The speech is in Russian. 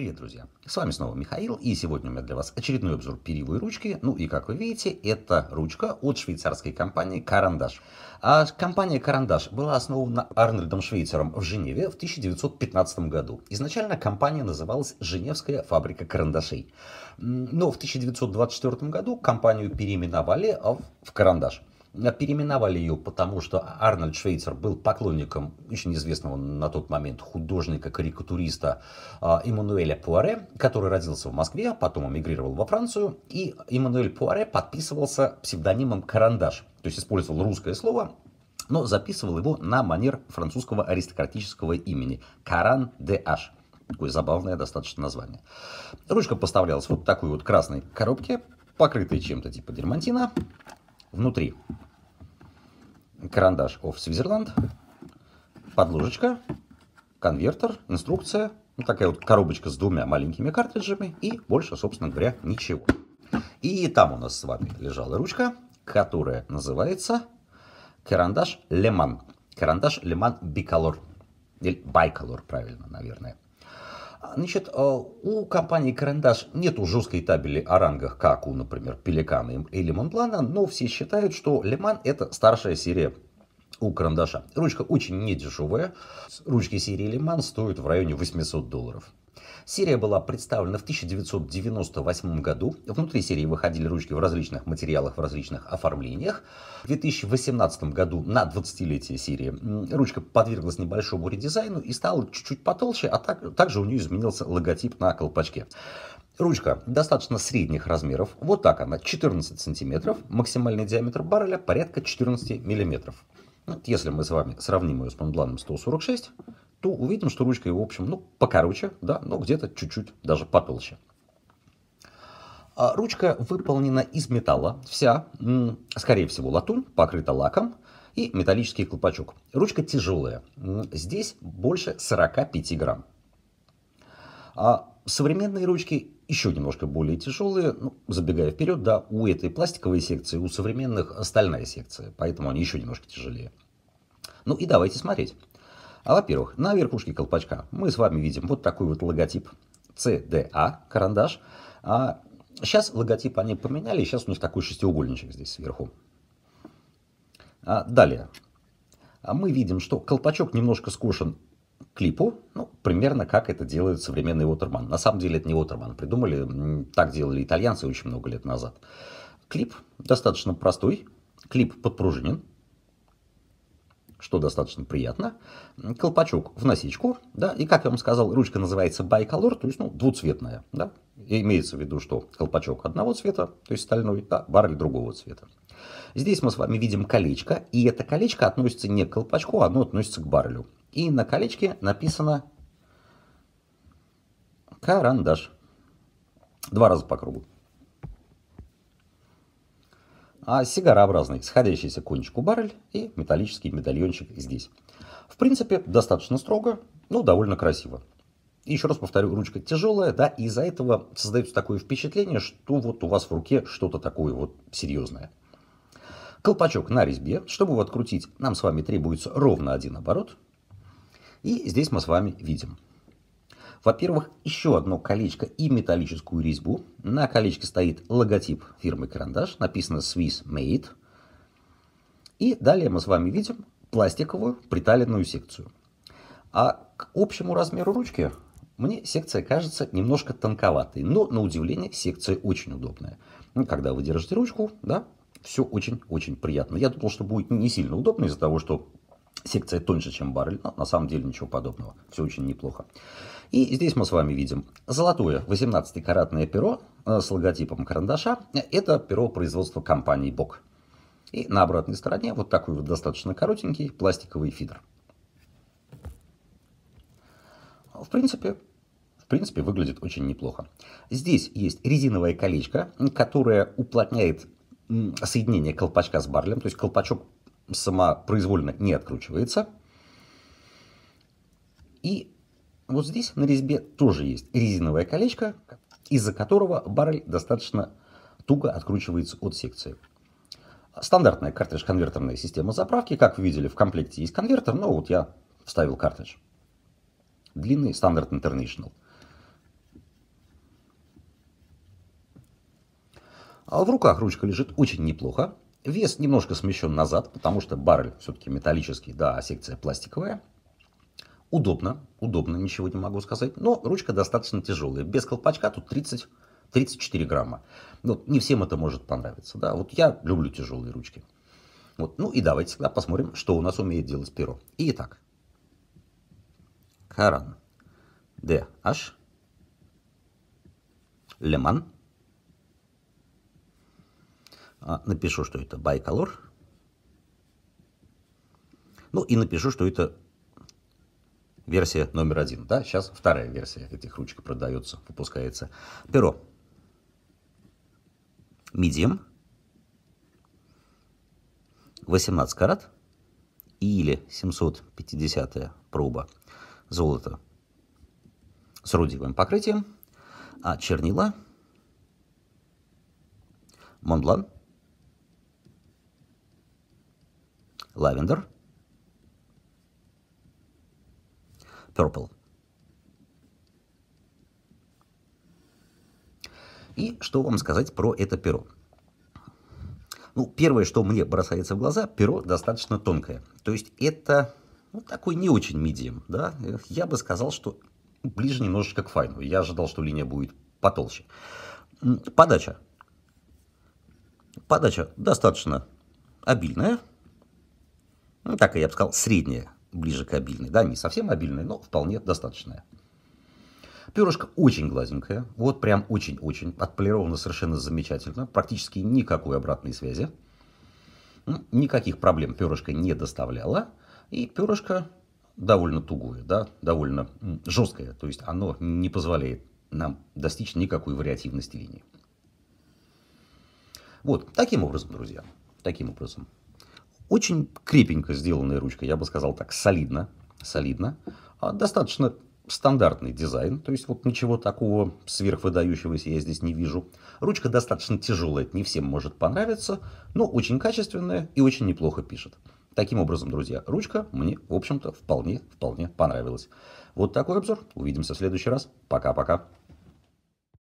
Привет, друзья! С вами снова Михаил, и сегодня у меня для вас очередной обзор перьевой ручки. Ну и как вы видите, это ручка от швейцарской компании «Карандаш». А компания «Карандаш» была основана Арнольдом Швейцером в Женеве в 1915 году. Изначально компания называлась «Женевская фабрика карандашей». Но в 1924 году компанию переименовали в «Карандаш». Э, переименовали ее, потому что Арнольд Швейцер был поклонником очень известного на тот момент художника-карикатуриста э, Эммануэля Пуаре, который родился в Москве, а потом эмигрировал во Францию, и Эммануэль Пуаре подписывался псевдонимом «Карандаш», то есть использовал русское слово, но записывал его на манер французского аристократического имени «Каран де Аш». Такое забавное достаточно название. Ручка поставлялась вот в такой вот красной коробке, покрытой чем-то типа дермантина. Внутри карандаш of Switzerland, подложечка, конвертер, инструкция, ну, такая вот коробочка с двумя маленькими картриджами и больше, собственно говоря, ничего. И там у нас с вами лежала ручка, которая называется карандаш Леман. Карандаш Леман Биколор. Или Байколор, правильно, наверное. Значит, э, у компании «Карандаш» нету жесткой табели о рангах, как у, например, «Пеликана» или «Монплана», но все считают, что Леман это старшая серия у карандаша. Ручка очень недешевая. Ручки серии Леман стоят в районе 800 долларов. Серия была представлена в 1998 году. Внутри серии выходили ручки в различных материалах, в различных оформлениях. В 2018 году, на 20-летие серии, ручка подверглась небольшому редизайну и стала чуть-чуть потолще, а так, также у нее изменился логотип на колпачке. Ручка достаточно средних размеров. Вот так она, 14 сантиметров. Максимальный диаметр барреля порядка 14 миллиметров. если мы с вами сравним ее с Монбланом 146, то увидим, что ручка его, в общем, ну, покороче, да, но где-то чуть-чуть даже потолще. А, ручка выполнена из металла, вся, скорее всего, латунь, покрыта лаком и металлический колпачок. Ручка тяжелая, здесь больше 45 грамм. А современные ручки еще немножко более тяжелые, ну, забегая вперед, да, у этой пластиковой секции, у современных стальная секция, поэтому они еще немножко тяжелее. Ну и давайте смотреть. А во-первых, на верхушке колпачка мы с вами видим вот такой вот логотип CDA а, карандаш. А сейчас логотип они поменяли, сейчас у них такой шестиугольничек здесь сверху. А далее. А мы видим, что колпачок немножко скошен клипу, ну, примерно как это делает современный Уотерман. На самом деле это не Уотерман, придумали, так делали итальянцы очень много лет назад. Клип достаточно простой, клип подпружинен, что достаточно приятно. Колпачок в насечку, да, и, как я вам сказал, ручка называется Байколор, то есть, ну, двуцветная, да. И имеется в виду, что колпачок одного цвета, то есть стальной, а баррель другого цвета. Здесь мы с вами видим колечко, и это колечко относится не к колпачку, а оно относится к баррелю. И на колечке написано карандаш. Два раза по кругу а сигарообразный, сходящийся к кончику баррель и металлический медальончик здесь. В принципе, достаточно строго, но довольно красиво. И еще раз повторю, ручка тяжелая, да, и из-за этого создается такое впечатление, что вот у вас в руке что-то такое вот серьезное. Колпачок на резьбе. Чтобы его открутить, нам с вами требуется ровно один оборот. И здесь мы с вами видим – во-первых, еще одно колечко и металлическую резьбу. На колечке стоит логотип фирмы «Карандаш», написано «Swiss Made». И далее мы с вами видим пластиковую приталенную секцию. А к общему размеру ручки мне секция кажется немножко тонковатой, но на удивление секция очень удобная. Ну, когда вы держите ручку, да, все очень-очень приятно. Я думал, что будет не сильно удобно из-за того, что Секция тоньше, чем баррель, но ну, на самом деле ничего подобного. Все очень неплохо. И здесь мы с вами видим золотое 18-каратное перо э, с логотипом карандаша. Это перо производства компании БОК. И на обратной стороне вот такой вот достаточно коротенький пластиковый фидер. В принципе, в принципе, выглядит очень неплохо. Здесь есть резиновое колечко, которое уплотняет соединение колпачка с баррелем, то есть колпачок сама произвольно не откручивается. И вот здесь на резьбе тоже есть резиновое колечко, из-за которого баррель достаточно туго откручивается от секции. Стандартная картридж-конвертерная система заправки. Как вы видели, в комплекте есть конвертер, но вот я вставил картридж. Длинный стандарт International. А в руках ручка лежит очень неплохо. Вес немножко смещен назад, потому что баррель все-таки металлический, да, а секция пластиковая. Удобно, удобно, ничего не могу сказать. Но ручка достаточно тяжелая. Без колпачка тут 30, 34 грамма. Вот, не всем это может понравиться. Да? Вот я люблю тяжелые ручки. Вот, ну и давайте тогда посмотрим, что у нас умеет делать перо. Итак, Каран, DH, Леман, а, напишу, что это Байколор. Ну и напишу, что это версия номер один. Да? Сейчас вторая версия этих ручек продается, выпускается. Перо. Medium. 18 карат или 750 проба золота с рудевым покрытием, а чернила Монблан – Lavender. Purple. И что вам сказать про это перо? Ну, первое, что мне бросается в глаза, перо достаточно тонкое. То есть это ну, такой не очень медиум, да. Я бы сказал, что ближе немножечко к файну. Я ожидал, что линия будет потолще. Подача. Подача достаточно обильная, ну, так я бы сказал, средняя, ближе к обильной, да, не совсем обильная, но вполне достаточная. Перышко очень гладенькое, вот прям очень-очень, отполировано совершенно замечательно, практически никакой обратной связи. Ну, никаких проблем перышко не доставляло, и перышко довольно тугое, да, довольно жесткое, то есть оно не позволяет нам достичь никакой вариативности линии. Вот, таким образом, друзья, таким образом. Очень крепенько сделанная ручка, я бы сказал так, солидно, солидно. А, достаточно стандартный дизайн, то есть вот ничего такого сверхвыдающегося я здесь не вижу. Ручка достаточно тяжелая, не всем может понравиться, но очень качественная и очень неплохо пишет. Таким образом, друзья, ручка мне, в общем-то, вполне-вполне понравилась. Вот такой обзор. Увидимся в следующий раз. Пока-пока.